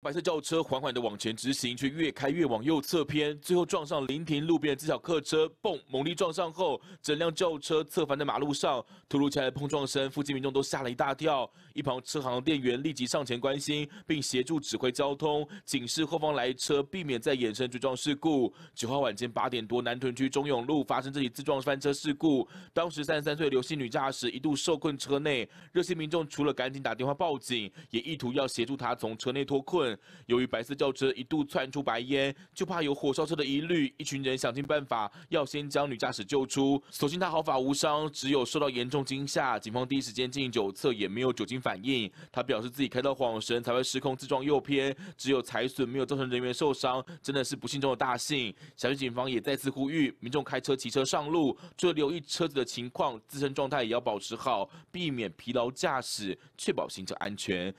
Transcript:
白色轿车缓缓地往前直行，却越开越往右侧偏，最后撞上临停路边的自小客车。嘣！猛力撞上后，整辆轿车侧翻在马路上。突如其来的碰撞声，附近民众都吓了一大跳。一旁车行的店员立即上前关心，并协助指挥交通，警示后方来车，避免再衍生追撞事故。九号晚间八点多，南屯区中永路发生这起自撞翻车事故。当时三十三岁刘姓女驾驶一度受困车内，热心民众除了赶紧打电话报警，也意图要协助她从车内脱困。由于白色轿车一度窜出白烟，就怕有火烧车的疑虑，一群人想尽办法要先将女驾驶救出。所幸她毫发无伤，只有受到严重惊吓。警方第一时间进行酒测，也没有酒精反应。他表示自己开到晃神才会失控自撞右偏，只有踩损，没有造成人员受伤，真的是不幸中的大幸。辖区警方也再次呼吁民众开车骑车上路，最留意车子的情况，自身状态也要保持好，避免疲劳驾驶，确保行车安全。